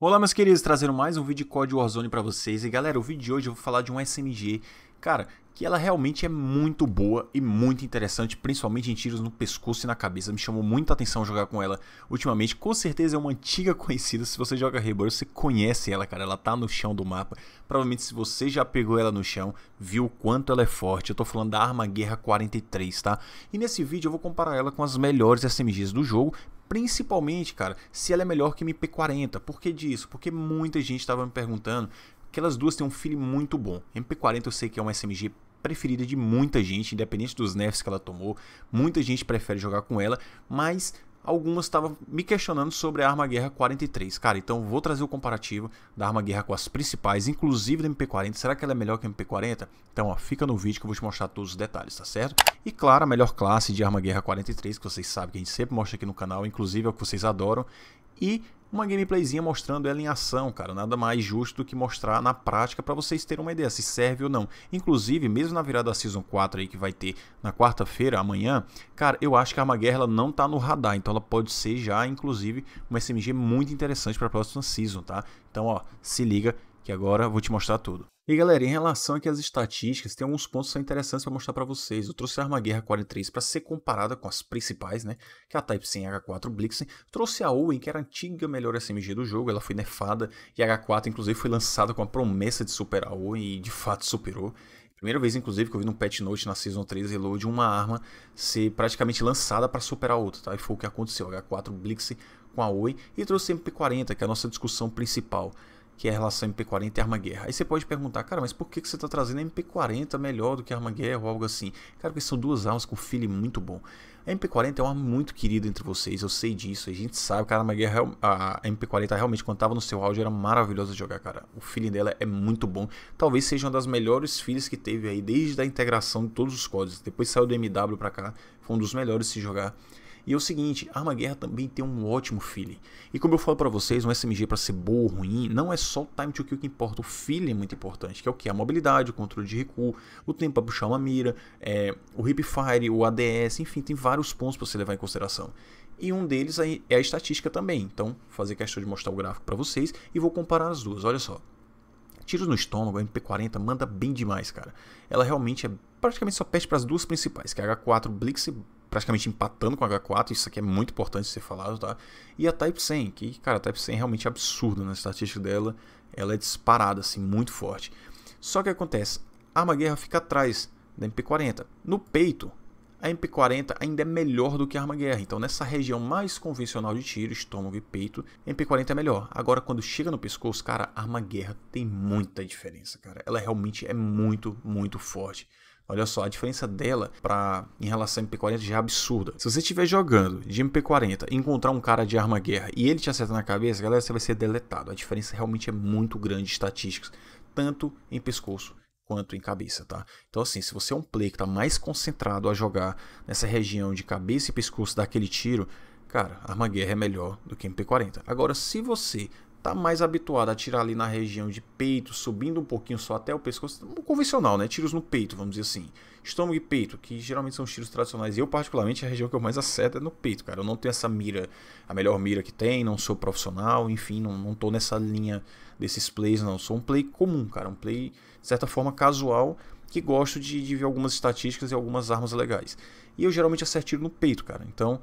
Olá meus queridos, trazendo mais um vídeo de código Warzone para vocês E galera, o vídeo de hoje eu vou falar de um SMG Cara, que ela realmente é muito boa e muito interessante Principalmente em tiros no pescoço e na cabeça Me chamou muita atenção jogar com ela ultimamente Com certeza é uma antiga conhecida Se você joga Rebirth, você conhece ela, cara Ela tá no chão do mapa Provavelmente se você já pegou ela no chão Viu o quanto ela é forte Eu tô falando da Arma Guerra 43, tá? E nesse vídeo eu vou comparar ela com as melhores SMGs do jogo Principalmente, cara, se ela é melhor que MP40. Por que disso? Porque muita gente estava me perguntando. Aquelas duas têm um feeling muito bom. MP40 eu sei que é uma SMG preferida de muita gente, independente dos nerfs que ela tomou. Muita gente prefere jogar com ela, mas algumas estavam me questionando sobre a Arma Guerra 43. Cara, então vou trazer o comparativo da Arma Guerra com as principais, inclusive da MP40. Será que ela é melhor que a MP40? Então, ó, fica no vídeo que eu vou te mostrar todos os detalhes, tá certo? E claro, a melhor classe de Arma Guerra 43, que vocês sabem que a gente sempre mostra aqui no canal, inclusive é o que vocês adoram. E uma gameplayzinha mostrando ela em ação, cara. Nada mais justo do que mostrar na prática para vocês terem uma ideia se serve ou não. Inclusive, mesmo na virada da Season 4 aí que vai ter na quarta-feira, amanhã, cara, eu acho que a Armaguerra não tá no radar, então ela pode ser já, inclusive, uma SMG muito interessante para a próxima Season, tá? Então, ó, se liga que agora eu vou te mostrar tudo. E galera, em relação aqui às estatísticas, tem alguns pontos que são interessantes para mostrar para vocês. Eu trouxe a arma Guerra 43 para ser comparada com as principais, né? Que é a Type 100 H4 Blixen. Trouxe a Owen, que era a antiga melhor SMG do jogo, ela foi nefada e a H4 inclusive foi lançada com a promessa de superar a Owen e de fato superou. Primeira vez, inclusive, que eu vi num patch note na Season 3 Reload uma arma ser praticamente lançada para superar a outra, tá? E foi o que aconteceu, H4 Blixen com a Owen. e trouxe a MP40, que é a nossa discussão principal que é a relação MP40 e Arma Guerra. Aí você pode perguntar, cara, mas por que você está trazendo a MP40 melhor do que a Arma Guerra ou algo assim? Cara, porque são duas armas com feeling muito bom. A MP40 é uma arma muito querida entre vocês, eu sei disso, a gente sabe, a Arma Guerra, a MP40 realmente, quando estava no seu áudio, era maravilhosa de jogar, cara. O feeling dela é muito bom, talvez seja uma das melhores feelings que teve aí, desde a integração de todos os códigos. Depois saiu do MW pra cá, foi um dos melhores se jogar. E é o seguinte, Arma Guerra também tem um ótimo feeling. E como eu falo para vocês, um SMG para ser bom ou ruim, não é só o time to kill que importa, o feeling é muito importante, que é o que? A mobilidade, o controle de recuo, o tempo para puxar uma mira, é, o hipfire, o ADS, enfim, tem vários pontos para você levar em consideração. E um deles aí é a estatística também, então fazer questão de mostrar o gráfico para vocês e vou comparar as duas, olha só. Tiros no estômago, a MP40 manda bem demais, cara. Ela realmente é praticamente só perde para as duas principais, que é a H4 Blix e praticamente empatando com a H4, isso aqui é muito importante ser falado, tá? E a Type 100, que, cara, a Type 100 é realmente absurda né? na estatística dela, ela é disparada, assim, muito forte. Só que acontece, a arma guerra fica atrás da MP40. No peito, a MP40 ainda é melhor do que a arma guerra. Então, nessa região mais convencional de tiro, estômago e peito, a MP40 é melhor. Agora, quando chega no pescoço, cara, a arma guerra tem muita diferença, cara. Ela realmente é muito, muito forte. Olha só, a diferença dela pra, em relação a MP40 já é absurda. Se você estiver jogando de MP40 e encontrar um cara de arma guerra e ele te acerta na cabeça, galera, você vai ser deletado. A diferença realmente é muito grande de estatísticas, tanto em pescoço quanto em cabeça, tá? Então assim, se você é um player que está mais concentrado a jogar nessa região de cabeça e pescoço daquele tiro, cara, arma guerra é melhor do que MP40. Agora, se você está mais habituado a tirar ali na região de peito, subindo um pouquinho só até o pescoço, convencional, né? Tiros no peito, vamos dizer assim. Estômago e peito, que geralmente são os tiros tradicionais. Eu, particularmente, é a região que eu mais acerto é no peito, cara. Eu não tenho essa mira, a melhor mira que tem, não sou profissional, enfim, não, não tô nessa linha desses plays, não. sou um play comum, cara. Um play, de certa forma, casual, que gosto de, de ver algumas estatísticas e algumas armas legais. E eu geralmente acerto tiro no peito, cara. Então,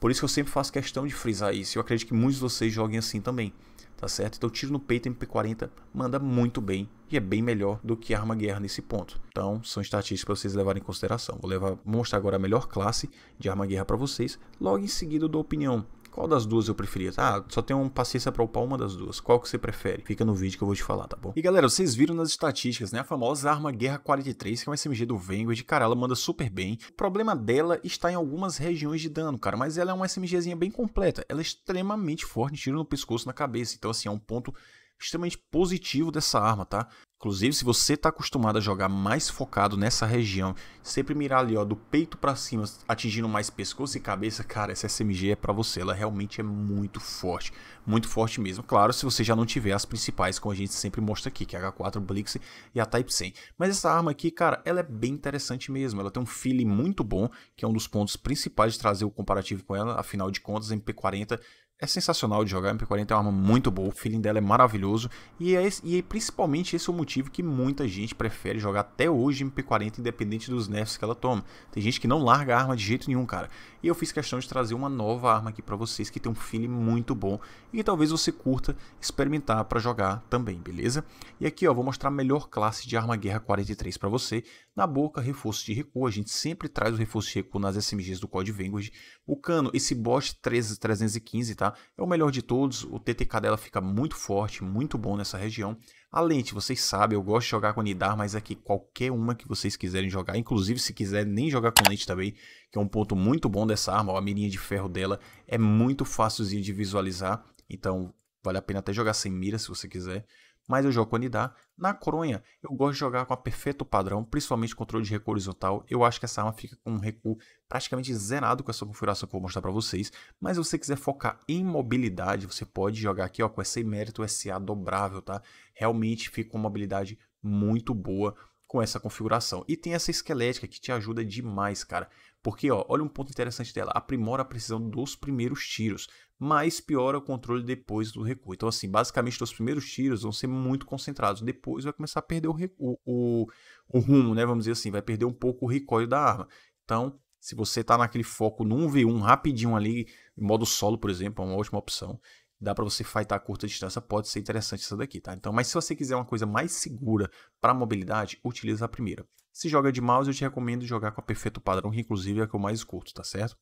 por isso que eu sempre faço questão de frisar isso. Eu acredito que muitos de vocês joguem assim também, tá certo? Então, tiro no peito MP40 manda muito bem e é bem melhor do que arma guerra nesse ponto. Então, são estatísticas para vocês levarem em consideração. Vou levar, mostrar agora a melhor classe de arma guerra para vocês. Logo em seguida, eu dou opinião qual das duas eu preferia? Ah, só tem um paciência para upar uma das duas. Qual que você prefere? Fica no vídeo que eu vou te falar, tá bom? E galera, vocês viram nas estatísticas, né? A famosa arma Guerra 43, que é uma SMG do Vanguard. Cara, ela manda super bem. O problema dela está em algumas regiões de dano, cara. Mas ela é uma SMGzinha bem completa. Ela é extremamente forte, tiro no pescoço, na cabeça. Então, assim, é um ponto extremamente positivo dessa arma, tá? Inclusive, se você está acostumado a jogar mais focado nessa região, sempre mirar ali ó, do peito para cima, atingindo mais pescoço e cabeça, cara, essa SMG é para você. Ela realmente é muito forte, muito forte mesmo. Claro, se você já não tiver as principais, como a gente sempre mostra aqui, que é a H4, Blix e a Type 100. Mas essa arma aqui, cara, ela é bem interessante mesmo. Ela tem um feeling muito bom, que é um dos pontos principais de trazer o comparativo com ela. Afinal de contas, MP40 é sensacional de jogar. A MP40 é uma arma muito boa, o feeling dela é maravilhoso. E é, esse, e é principalmente esse é o motivo que muita gente prefere jogar até hoje MP40, independente dos nerfs que ela toma. Tem gente que não larga a arma de jeito nenhum, cara. E eu fiz questão de trazer uma nova arma aqui para vocês que tem um feeling muito bom e talvez você curta experimentar para jogar também, beleza? E aqui ó, vou mostrar a melhor classe de arma guerra 43 para você. Na boca, reforço de recuo, a gente sempre traz o reforço de recuo nas SMGs do Code Vanguard. O cano, esse Bosch 13315, 315, tá? É o melhor de todos, o TTK dela fica muito forte, muito bom nessa região. A lente, vocês sabem, eu gosto de jogar com Nidar, mas aqui é qualquer uma que vocês quiserem jogar, inclusive se quiser nem jogar com lente também, que é um ponto muito bom dessa arma, a mirinha de ferro dela é muito fácil de visualizar, então vale a pena até jogar sem mira se você quiser mas eu jogo com Nidá. Na Coronha, eu gosto de jogar com a perfeito padrão, principalmente controle de recuo horizontal. Eu acho que essa arma fica com um recuo praticamente zerado com essa configuração que eu vou mostrar para vocês. Mas se você quiser focar em mobilidade, você pode jogar aqui ó, com essa emérito SA dobrável, tá? Realmente fica uma mobilidade muito boa com essa configuração. E tem essa esquelética que te ajuda demais, cara. Porque, ó, olha um ponto interessante dela, aprimora a precisão dos primeiros tiros, mas piora o controle depois do recuo. Então, assim, basicamente, os primeiros tiros vão ser muito concentrados, depois vai começar a perder o, o, o rumo, né, vamos dizer assim, vai perder um pouco o recoil da arma. Então, se você está naquele foco num V1 rapidinho ali, modo solo, por exemplo, é uma ótima opção. Dá para você fightar a curta distância, pode ser interessante essa daqui, tá? Então, mas se você quiser uma coisa mais segura para mobilidade, utiliza a primeira. Se joga de mouse, eu te recomendo jogar com a Perfeito Padrão, que inclusive é a que eu mais curto, tá certo?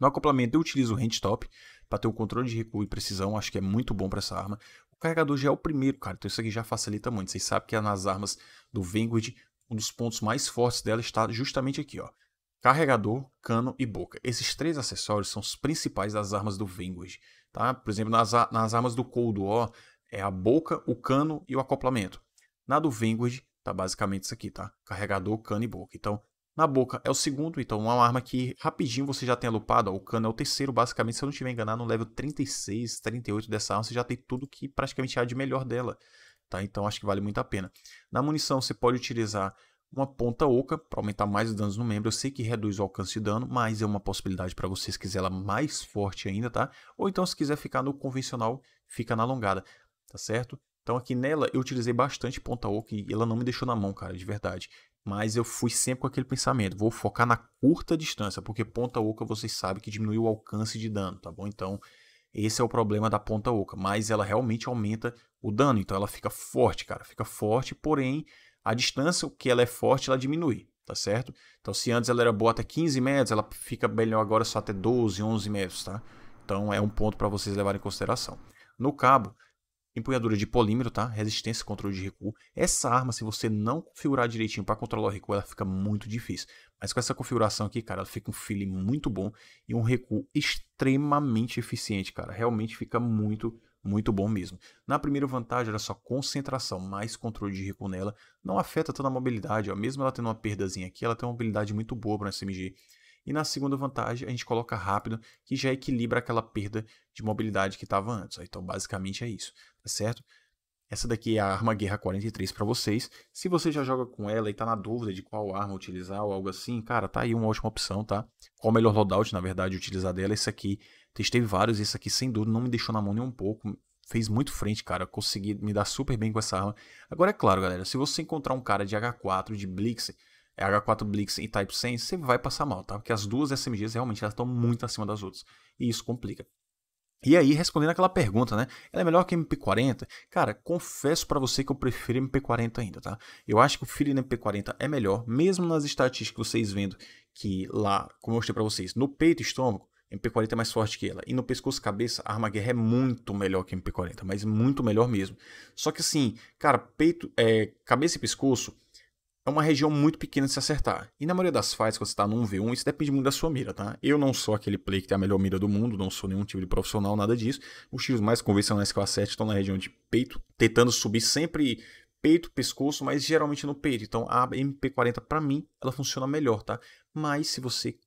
No acoplamento, eu utilizo o handtop para ter o controle de recuo e precisão, acho que é muito bom para essa arma. O carregador já é o primeiro, cara, então isso aqui já facilita muito. Vocês sabem que é nas armas do Vanguard, um dos pontos mais fortes dela está justamente aqui, ó. Carregador, cano e boca. Esses três acessórios são os principais das armas do Vanguard, tá? Por exemplo, nas, nas armas do Cold War, é a boca, o cano e o acoplamento. Na do Vanguard, Tá basicamente isso aqui, tá? Carregador, cano e boca. Então, na boca é o segundo, então uma arma que rapidinho você já tem lupado. Ó, o cano é o terceiro, basicamente, se eu não estiver enganado, no level 36, 38 dessa arma, você já tem tudo que praticamente há de melhor dela. Tá? Então acho que vale muito a pena. Na munição você pode utilizar uma ponta oca para aumentar mais os danos no membro. Eu sei que reduz o alcance de dano, mas é uma possibilidade para você se quiser ela mais forte ainda, tá? Ou então se quiser ficar no convencional, fica na alongada, tá certo? Então aqui nela eu utilizei bastante ponta oca e ela não me deixou na mão, cara, de verdade. Mas eu fui sempre com aquele pensamento, vou focar na curta distância, porque ponta oca vocês sabem que diminui o alcance de dano, tá bom? Então esse é o problema da ponta oca, mas ela realmente aumenta o dano, então ela fica forte, cara, fica forte, porém a distância que ela é forte, ela diminui, tá certo? Então se antes ela era boa até 15 metros, ela fica melhor agora só até 12, 11 metros, tá? Então é um ponto para vocês levarem em consideração. No cabo, Empunhadura de polímero, tá? Resistência, controle de recuo. Essa arma, se você não configurar direitinho para controlar o recuo, ela fica muito difícil. Mas com essa configuração aqui, cara, ela fica um feeling muito bom e um recuo extremamente eficiente, cara. Realmente fica muito, muito bom mesmo. Na primeira vantagem era só concentração, mais controle de recuo nela. Não afeta toda a mobilidade, ó. mesmo ela tendo uma perdazinha aqui, ela tem uma mobilidade muito boa para SMG. E na segunda vantagem, a gente coloca rápido, que já equilibra aquela perda de mobilidade que estava antes. Ó. Então, basicamente é isso tá certo? Essa daqui é a arma Guerra 43 para vocês. Se você já joga com ela e tá na dúvida de qual arma utilizar ou algo assim, cara, tá aí uma ótima opção, tá? Qual o melhor loadout, na verdade, utilizar dela? Esse aqui, testei vários, esse aqui sem dúvida não me deixou na mão nem um pouco. Fez muito frente, cara. Consegui me dar super bem com essa arma. Agora é claro, galera, se você encontrar um cara de H4, de Blix, é H4 Blix e Type 100, você vai passar mal, tá? Porque as duas SMGs realmente elas estão muito acima das outras. E isso complica. E aí, respondendo aquela pergunta, né? Ela é melhor que MP40? Cara, confesso para você que eu prefiro MP40 ainda, tá? Eu acho que o Feeling MP40 é melhor, mesmo nas estatísticas vocês vendo que lá, como eu mostrei para vocês, no peito e estômago, MP40 é mais forte que ela. E no pescoço-cabeça, a arma guerra é muito melhor que MP40, mas muito melhor mesmo. Só que assim, cara, peito, é, cabeça e pescoço, é uma região muito pequena de se acertar. E na maioria das fights, quando você tá num V1, isso depende muito da sua mira, tá? Eu não sou aquele play que tem a melhor mira do mundo, não sou nenhum tipo de profissional, nada disso. Os tiros mais convencionais que eu acerto estão na região de peito, tentando subir sempre peito, pescoço, mas geralmente no peito. Então a MP40, para mim, ela funciona melhor, tá? Mas se você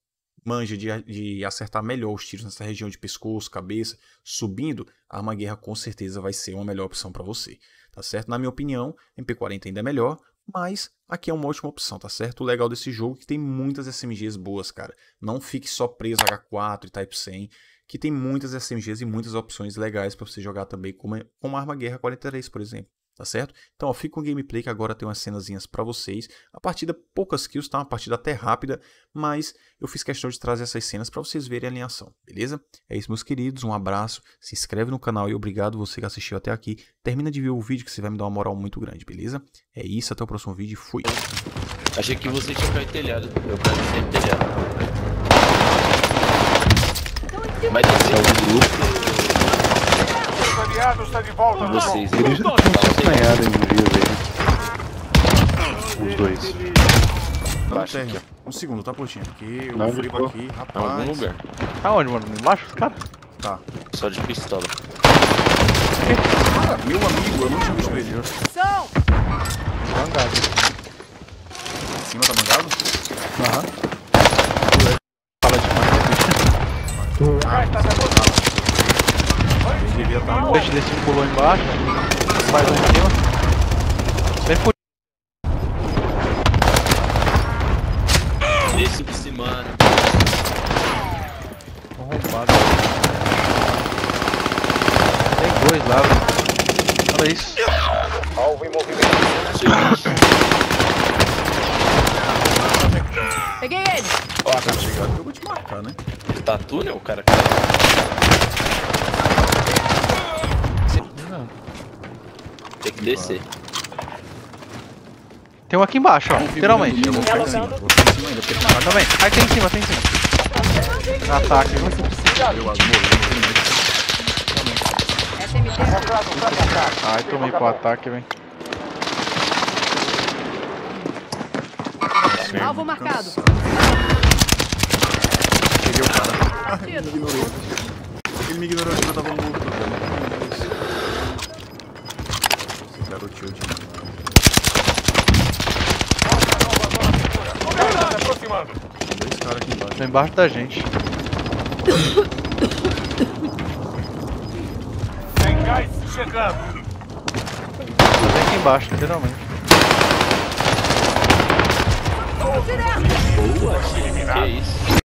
manja de, de, acertar melhor os tiros nessa região de pescoço, cabeça, subindo, a arma guerra com certeza vai ser uma melhor opção para você, tá certo? Na minha opinião, MP40 ainda é melhor, mas aqui é uma ótima opção, tá certo? O legal desse jogo é que tem muitas SMGs boas, cara. Não fique só preso a H4 e Type 100, que tem muitas SMGs e muitas opções legais para você jogar também, como, é, como Arma Guerra 43, por exemplo tá certo? Então, ó, fica um gameplay que agora tem umas cenazinhas para vocês. A partida, poucas kills, tá? Uma partida até rápida, mas eu fiz questão de trazer essas cenas para vocês verem a alinhação, beleza? É isso, meus queridos, um abraço, se inscreve no canal e obrigado você que assistiu até aqui. Termina de ver o vídeo que você vai me dar uma moral muito grande, beleza? É isso, até o próximo vídeo e fui! Achei que você tinha caído telhado, eu caí telhado. Mas esse é o grupo está de volta Vocês, no eles já tinham se apanhado em um dia, velho. Os dois. Embaixo aqui, Um segundo, tá, Plotinha? Porque eu flipo aqui, rapaz. Tá Em algum lugar. Tá onde, mano? Embaixo os caras? Tá. Só de pistola. Cara, meu amigo, eu não tinha visto ele. São! Mangado. Em cima tá mangado? Aham. Fala de mangado. Ah, tá, tá, tá devia estar no. Deixa desse pulou embaixo. Faz um em cima. Vem por. Deixa por cima, né? mano. Arrombado. Né? Tem dois lá, velho. Né? Olha isso. Alvo em movimento. Peguei ele! Ó, cara, tá chegou. Eu vou te marcar, né? Ele tá túnel, cara? Tem que descer. Tem um aqui embaixo, ó, literalmente. Eu vou ficar em cima, vou ficar em cima ainda, porque tem mais. Também, aí tem em cima, tem em cima. Ataque, viu? Eu Ai, tomei pro ataque, velho. Alvo marcado. Peguei o cara. Ele me ignorou. Ele me ignorou, ele tava no outro quero o tilt. Aproximando. Tem dois caras aqui embaixo. Tá embaixo da gente. Tem gás chegando. Tá aqui embaixo, literalmente. Boa, que isso.